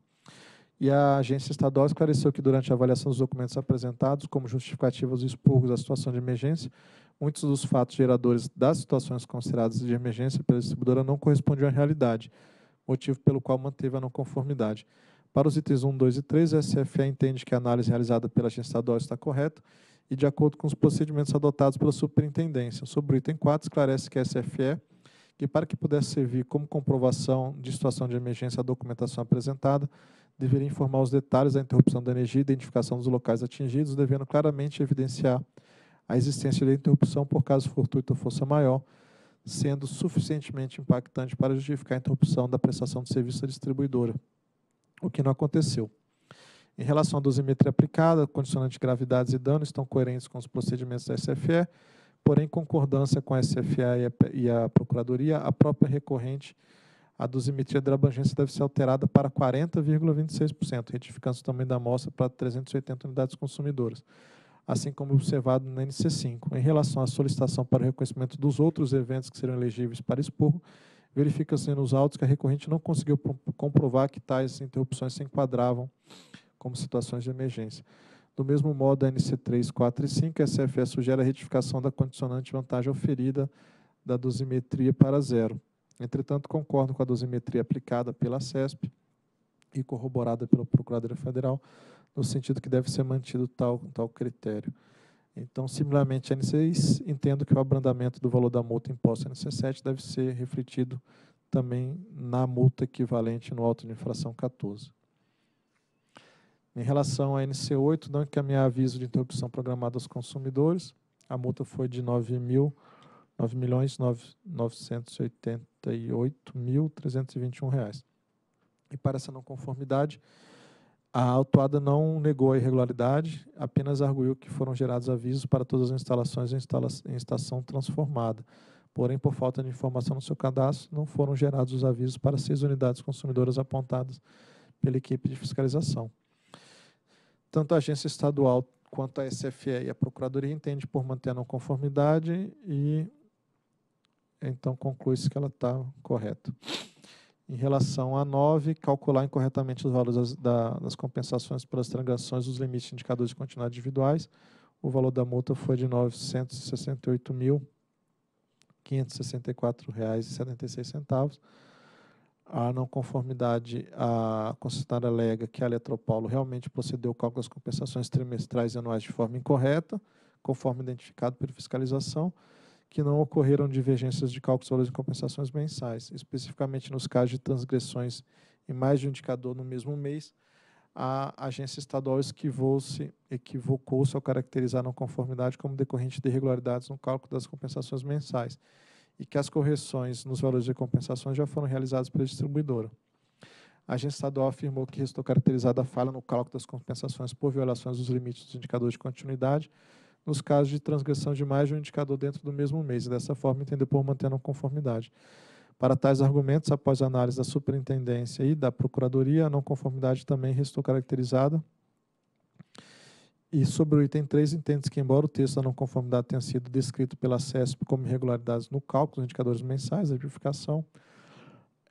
S1: e a agência estadual esclareceu que, durante a avaliação dos documentos apresentados como justificativas e expurgos da situação de emergência, muitos dos fatos geradores das situações consideradas de emergência pela distribuidora não correspondiam à realidade, motivo pelo qual manteve a não conformidade. Para os itens 1, 2 e 3, a SFE entende que a análise realizada pela agência estadual está correta e de acordo com os procedimentos adotados pela superintendência. Sobre o item 4, esclarece que a SFE que para que pudesse servir como comprovação de situação de emergência a documentação apresentada, deveria informar os detalhes da interrupção da energia e identificação dos locais atingidos, devendo claramente evidenciar a existência da interrupção por caso fortuito ou força maior, sendo suficientemente impactante para justificar a interrupção da prestação de serviço à distribuidora, o que não aconteceu. Em relação à dosimetria aplicada, condicionante de gravidades e danos estão coerentes com os procedimentos da SFE, porém, em concordância com a SFA e a, e a Procuradoria, a própria recorrente a dosimetria de abrangência deve ser alterada para 40,26%, retificando o tamanho da amostra para 380 unidades consumidoras, assim como observado no NC5. Em relação à solicitação para o reconhecimento dos outros eventos que serão elegíveis para expurgo, verifica-se nos autos que a recorrente não conseguiu comprovar que tais interrupções se enquadravam como situações de emergência. Do mesmo modo, a NC3, 4 e 5, a SFE sugere a retificação da condicionante vantagem oferida da dosimetria para zero, Entretanto, concordo com a dosimetria aplicada pela CESP e corroborada pela Procuradoria Federal, no sentido que deve ser mantido tal, tal critério. Então, similarmente à N6, entendo que o abrandamento do valor da multa imposta na N7 deve ser refletido também na multa equivalente no auto de infração 14. Em relação à NC8, não é encaminhar aviso de interrupção programada aos consumidores, a multa foi de 9 mil, milhões 980 48.321 reais. E para essa não conformidade, a autuada não negou a irregularidade, apenas arguiu que foram gerados avisos para todas as instalações em, em estação transformada. Porém, por falta de informação no seu cadastro, não foram gerados os avisos para seis unidades consumidoras apontadas pela equipe de fiscalização. Tanto a agência estadual quanto a SFE e a Procuradoria entende por manter a não conformidade e então conclui-se que ela está correta. Em relação a 9, calcular incorretamente os valores das, das compensações pelas transações dos limites de indicadores de continuidade individuais, o valor da multa foi de R$ 968.564,76. A não conformidade, a concessionária alega que a Eletropaulo realmente procedeu ao cálculo das compensações trimestrais e anuais de forma incorreta, conforme identificado pela fiscalização que não ocorreram divergências de cálculos, valores de compensações mensais, especificamente nos casos de transgressões em mais de um indicador no mesmo mês, a agência estadual equivocou-se equivocou ao caracterizar não conformidade como decorrente de irregularidades no cálculo das compensações mensais e que as correções nos valores de compensações já foram realizadas pela distribuidora. A agência estadual afirmou que restou caracterizada a falha no cálculo das compensações por violações dos limites dos indicadores de continuidade, nos casos de transgressão de mais de um indicador dentro do mesmo mês, e dessa forma entender por mantendo a conformidade. Para tais argumentos, após análise da superintendência e da procuradoria, a não conformidade também restou caracterizada. E sobre o item 3, entende-se que, embora o texto da não conformidade tenha sido descrito pela CESP como irregularidades no cálculo dos indicadores mensais da edificação,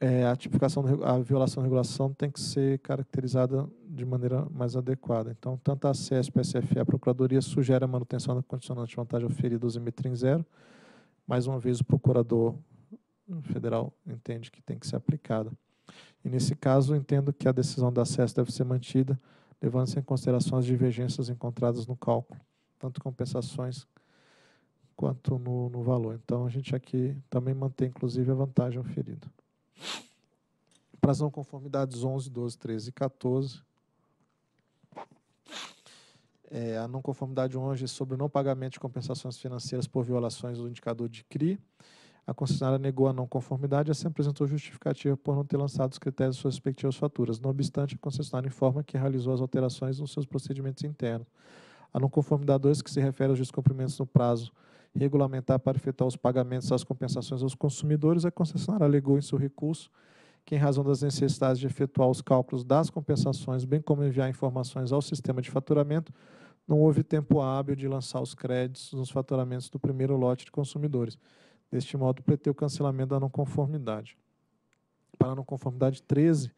S1: é, a tipificação, a violação da regulação tem que ser caracterizada de maneira mais adequada. Então, tanto a CESP, a SFE, a Procuradoria sugere a manutenção da condicionante de vantagem oferida aos emitrim zero. Mais uma vez, o procurador federal entende que tem que ser aplicada. E, nesse caso, entendo que a decisão da CESP deve ser mantida, levando-se em consideração as divergências encontradas no cálculo, tanto compensações quanto no, no valor. Então, a gente aqui também mantém, inclusive, a vantagem oferida para as não conformidades 11, 12, 13 e 14. É, a não conformidade 11 é sobre o não pagamento de compensações financeiras por violações do indicador de CRI. A concessionária negou a não conformidade e assim apresentou justificativa por não ter lançado os critérios de suas respectivas faturas. Não obstante, a concessionária informa que realizou as alterações nos seus procedimentos internos. A não conformidade 2, que se refere aos descumprimentos no prazo regulamentar para efetuar os pagamentos às compensações aos consumidores, a concessionária alegou em seu recurso que, em razão das necessidades de efetuar os cálculos das compensações, bem como enviar informações ao sistema de faturamento, não houve tempo hábil de lançar os créditos nos faturamentos do primeiro lote de consumidores. Deste modo, preteu o cancelamento da não conformidade. Para a não conformidade 13,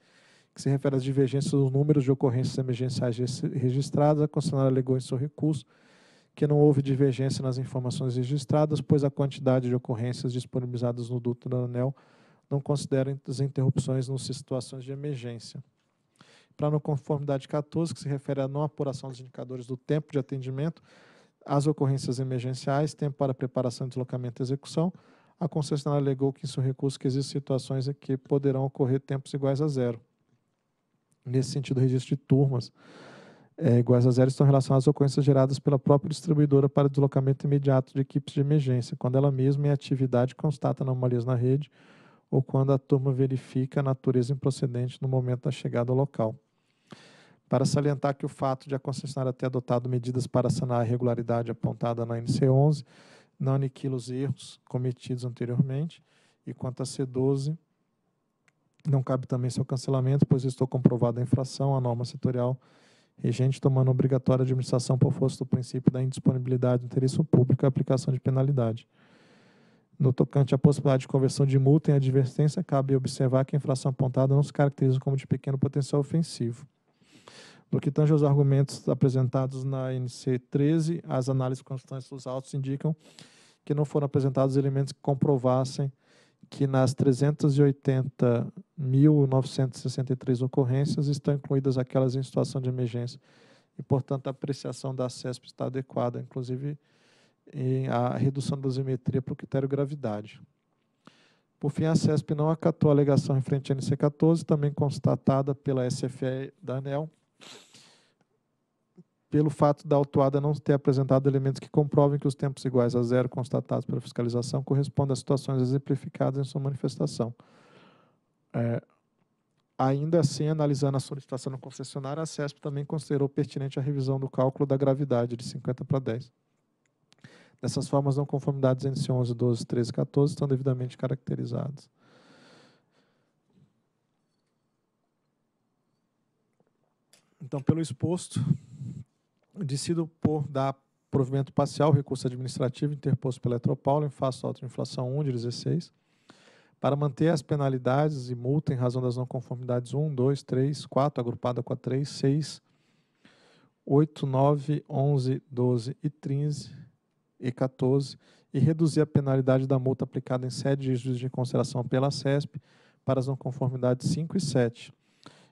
S1: que se refere às divergências dos números de ocorrências emergenciais registradas, a concessionária alegou em seu recurso que não houve divergência nas informações registradas, pois a quantidade de ocorrências disponibilizadas no duto da ANEL não considera as interrupções nas situações de emergência. Para a não conformidade 14, que se refere à não apuração dos indicadores do tempo de atendimento, às ocorrências emergenciais, tempo para preparação, deslocamento e execução, a concessionária alegou que em seu recurso que existem situações em que poderão ocorrer tempos iguais a zero. Nesse sentido, o registro de turmas é, iguais a zero estão relacionadas a ocorrências geradas pela própria distribuidora para deslocamento imediato de equipes de emergência, quando ela mesma em atividade constata anomalias na rede ou quando a turma verifica a natureza improcedente no momento da chegada ao local. Para salientar que o fato de a concessionária ter adotado medidas para sanar a irregularidade apontada na NC11 não aniquila os erros cometidos anteriormente, e quanto à C12, não cabe também seu cancelamento, pois estou comprovada a infração à norma setorial regente tomando obrigatória a administração por força do princípio da indisponibilidade do interesse público e aplicação de penalidade. No tocante à possibilidade de conversão de multa em advertência, cabe observar que a infração apontada não se caracteriza como de pequeno potencial ofensivo. No que tange aos argumentos apresentados na NC 13, as análises constantes dos autos indicam que não foram apresentados elementos que comprovassem que nas 380.963 ocorrências estão incluídas aquelas em situação de emergência. E, portanto, a apreciação da CESP está adequada, inclusive em a redução da dosimetria para o critério gravidade. Por fim, a CESP não acatou a alegação referente à NC14, também constatada pela SFE da ANEL, pelo fato da autuada não ter apresentado elementos que comprovem que os tempos iguais a zero constatados pela fiscalização correspondem às situações exemplificadas em sua manifestação. É, ainda assim, analisando a solicitação do concessionário, a CESP também considerou pertinente a revisão do cálculo da gravidade de 50 para 10. Dessas formas, não conformidades entre 11, 12, 13 e 14 estão devidamente caracterizadas. Então, pelo exposto, decido por dar provimento parcial, recurso administrativo interposto pela Eletropaulo em face da autoinflação 1 de 16, para manter as penalidades e multa em razão das não conformidades 1, 2, 3, 4, agrupada com a 3, 6, 8, 9, 11, 12 e 13 e 14 e reduzir a penalidade da multa aplicada em sede de juízo de consideração pela CESP para as não conformidades 5 e 7,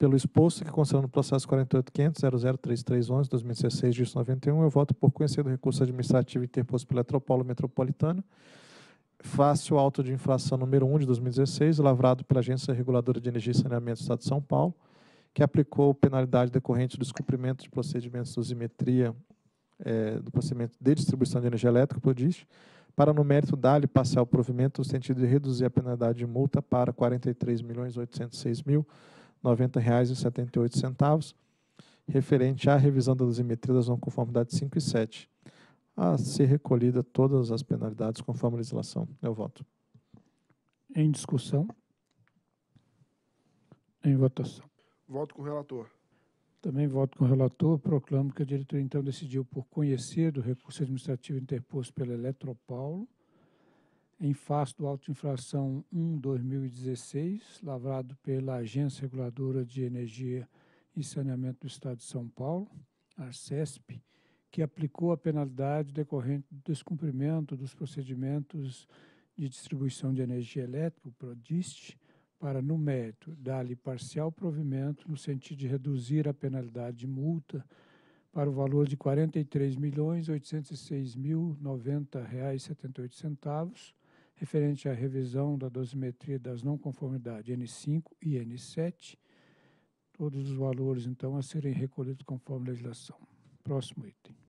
S1: Pelo exposto que consta no processo 48.500.0033111-2016, dígito 91, eu voto por conhecer do recurso administrativo interposto pela Metropolo Metropolitana, face o auto de infração número 1 de 2016, lavrado pela Agência Reguladora de Energia e Saneamento do Estado de São Paulo, que aplicou penalidade decorrente do descumprimento de procedimentos de dosimetria é, do procedimento de distribuição de energia elétrica, por DIST, para, no mérito, dar-lhe parcial provimento no sentido de reduzir a penalidade de multa para R$ 43.806.000, R$ 90,78, referente à revisão da dosimetria das não conformidade 5 e 7, a ser recolhida todas as penalidades conforme a legislação. Eu voto.
S3: Em discussão? Em votação. Voto com o relator. Também voto com o relator. Proclamo que a diretoria, então, decidiu por conhecer do recurso administrativo interposto pela Eletropaulo, em face do Auto Infração 1-2016, lavrado pela Agência Reguladora de Energia e Saneamento do Estado de São Paulo, ARCESP, que aplicou a penalidade decorrente do descumprimento dos procedimentos de distribuição de energia elétrica, o PRODIST, para, no mérito, dar-lhe parcial provimento no sentido de reduzir a penalidade de multa para o valor de R$ 43.806.090,78, referente à revisão da dosimetria das não conformidades N5 e N7, todos os valores, então, a serem recolhidos conforme a legislação. Próximo item.